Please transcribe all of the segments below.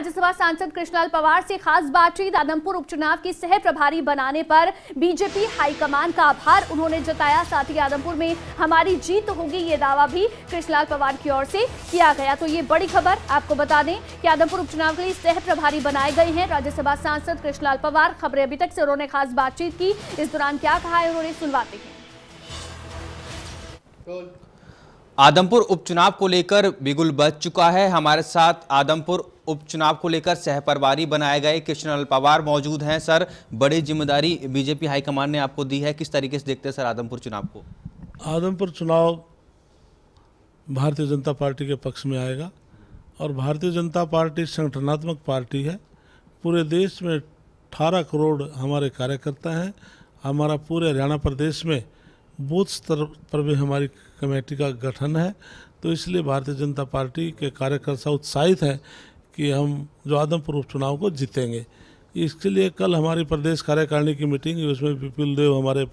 राज्यसभा सांसद कृष्णलाल पवार से खास बातचीत आदमपुर उपचुनाव की सह प्रभारी बनाने पर बीजेपी हाईकमान का आभार उन्होंने जताया साथ ही आदमपुर में हमारी जीत तो होगी ये दावा भी कृष्णलाल पवार की ओर से किया गया तो ये बड़ी खबर आपको बता दें कि आदमपुर उपचुनाव के लिए सह प्रभारी बनाए गए हैं राज्यसभा सांसद कृष्णलाल पवार खबरें अभी तक से उन्होंने खास बातचीत की इस दौरान क्या कहा है उन्होंने सुनवाते हैं आदमपुर उपचुनाव को लेकर बिगुल बच चुका है हमारे साथ आदमपुर उपचुनाव को लेकर सहपरवारी बनाए गए कृष्ण पवार मौजूद हैं सर बड़ी जिम्मेदारी बीजेपी हाईकमान ने आपको दी है किस तरीके से देखते हैं सर आदमपुर चुनाव को आदमपुर चुनाव भारतीय जनता पार्टी के पक्ष में आएगा और भारतीय जनता पार्टी संगठनात्मक पार्टी है पूरे देश में अठारह करोड़ हमारे कार्यकर्ता हैं हमारा पूरे हरियाणा प्रदेश में बूथ स्तर पर भी हमारी कमेटी का गठन है तो इसलिए भारतीय जनता पार्टी के कार्यकर्ता उत्साहित हैं कि हम जो आदमपुर उपचुनाव को जीतेंगे इसके लिए कल हमारी प्रदेश कार्यकारिणी की मीटिंग उसमें विपुल देव हमारे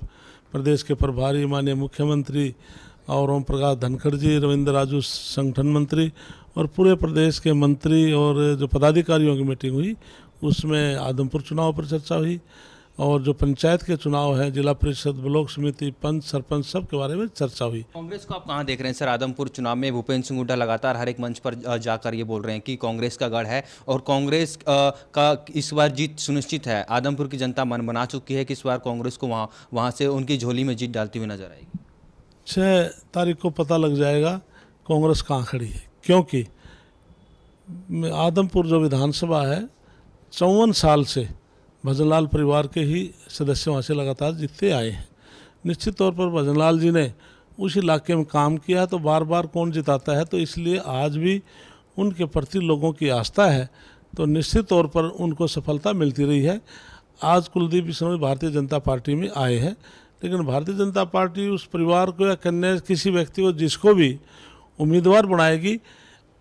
प्रदेश के प्रभारी माननीय मुख्यमंत्री और ओम प्रकाश धनखड़ जी रविंद्र राजू संगठन मंत्री और पूरे प्रदेश के मंत्री और जो पदाधिकारियों की मीटिंग हुई उसमें आदमपुर चुनाव पर चर्चा हुई और जो पंचायत के चुनाव है जिला परिषद ब्लॉक समिति पंच सरपंच सब के बारे में चर्चा हुई कांग्रेस को आप कहाँ देख रहे हैं सर आदमपुर चुनाव में भूपेंद्र सिंह हुड्डा लगातार हर एक मंच पर जाकर ये बोल रहे हैं कि कांग्रेस का गढ़ है और कांग्रेस का इस बार जीत सुनिश्चित है आदमपुर की जनता मन बना चुकी है कि इस बार कांग्रेस को वहाँ वहाँ से उनकी झोली में जीत डालती हुई नजर आएगी छः तारीख को पता लग जाएगा कांग्रेस कहाँ खड़ी है क्योंकि आदमपुर जो विधानसभा है चौवन साल से भजनलाल परिवार के ही सदस्य वहाँ से लगातार जीतते आए हैं निश्चित तौर पर भजनलाल जी ने उस इलाके में काम किया तो बार बार कौन जिताता है तो इसलिए आज भी उनके प्रति लोगों की आस्था है तो निश्चित तौर पर उनको सफलता मिलती रही है आज कुलदीप बिश्नोई भारतीय जनता पार्टी में आए हैं लेकिन भारतीय जनता पार्टी उस परिवार को या कन्या किसी व्यक्ति को जिसको भी उम्मीदवार बनाएगी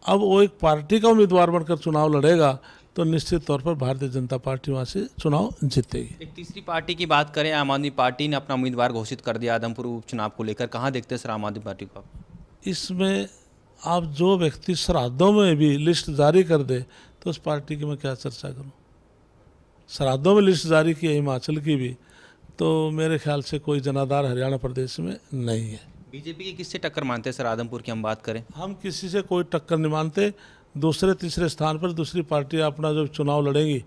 अब वो एक पार्टी का उम्मीदवार बनकर चुनाव लड़ेगा तो निश्चित तौर पर भारतीय जनता पार्टी वहाँ से चुनाव जीतेगी एक तीसरी पार्टी की बात करें आम आदमी पार्टी ने अपना उम्मीदवार घोषित कर दिया आदमपुर उपचुनाव को लेकर कहाँ देखते हैं सर आम आदमी पार्टी को आप इसमें आप जो व्यक्ति श्राद्धों में भी लिस्ट जारी कर दे तो उस पार्टी की मैं क्या चर्चा करूँ श्राद्धों में लिस्ट जारी की है हिमाचल की भी तो मेरे ख्याल से कोई जनाधार हरियाणा प्रदेश में नहीं है बीजेपी की किससे टक्कर मानते हैं सर आदमपुर की हम बात करें हम किसी से कोई टक्कर नहीं मानते दूसरे तीसरे स्थान पर दूसरी पार्टी अपना जो चुनाव लड़ेंगी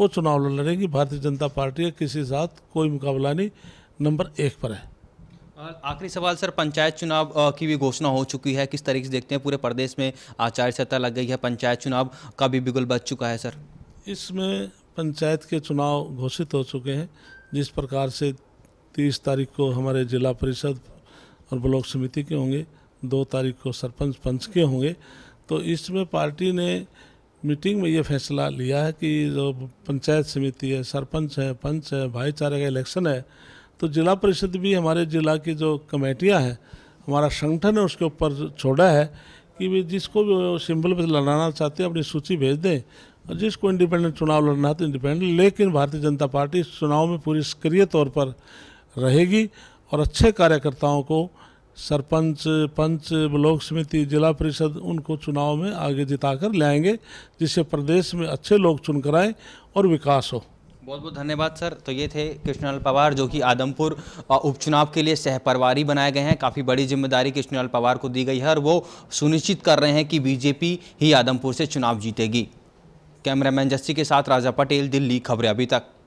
वो चुनाव लड़ेंगी भारतीय जनता पार्टी का किसी साथ कोई मुकाबला नहीं नंबर एक पर है आखिरी सवाल सर पंचायत चुनाव की भी घोषणा हो चुकी है किस तरीके से देखते हैं पूरे प्रदेश में आचार संहिता लग गई है पंचायत चुनाव का भी बिगुल बच चुका है सर इसमें पंचायत के चुनाव घोषित हो चुके हैं जिस प्रकार से तीस तारीख को हमारे जिला परिषद और ब्लॉक समिति के होंगे दो तारीख को सरपंच पंच के होंगे तो इसमें पार्टी ने मीटिंग में ये फैसला लिया है कि जो पंचायत समिति है सरपंच है पंच है भाईचारे का इलेक्शन है तो जिला परिषद भी हमारे ज़िला की जो कमेटियां हैं हमारा संगठन है उसके ऊपर छोड़ा है कि वे जिसको भी सिंबल पर लड़ाना चाहते हैं अपनी सूची भेज दें और जिसको इंडिपेंडेंट चुनाव लड़ना है तो इंडिपेंडेंट लेकिन भारतीय जनता पार्टी इस चुनाव में पूरी सक्रिय तौर पर रहेगी और अच्छे कार्यकर्ताओं को सरपंच पंच ब्लॉक समिति जिला परिषद उनको चुनाव में आगे जिता कर लाएंगे जिससे प्रदेश में अच्छे लोग चुन कर आए और विकास हो बहुत बहुत धन्यवाद सर तो ये थे कृष्णलाल पवार जो कि आदमपुर उपचुनाव के लिए सहपरवारी बनाए गए हैं काफ़ी बड़ी जिम्मेदारी कृष्णलाल पवार को दी गई है और वो सुनिश्चित कर रहे हैं कि बीजेपी ही आदमपुर से चुनाव जीतेगी कैमरामैन जस्सी के साथ राजा पटेल दिल्ली खबरें अभी तक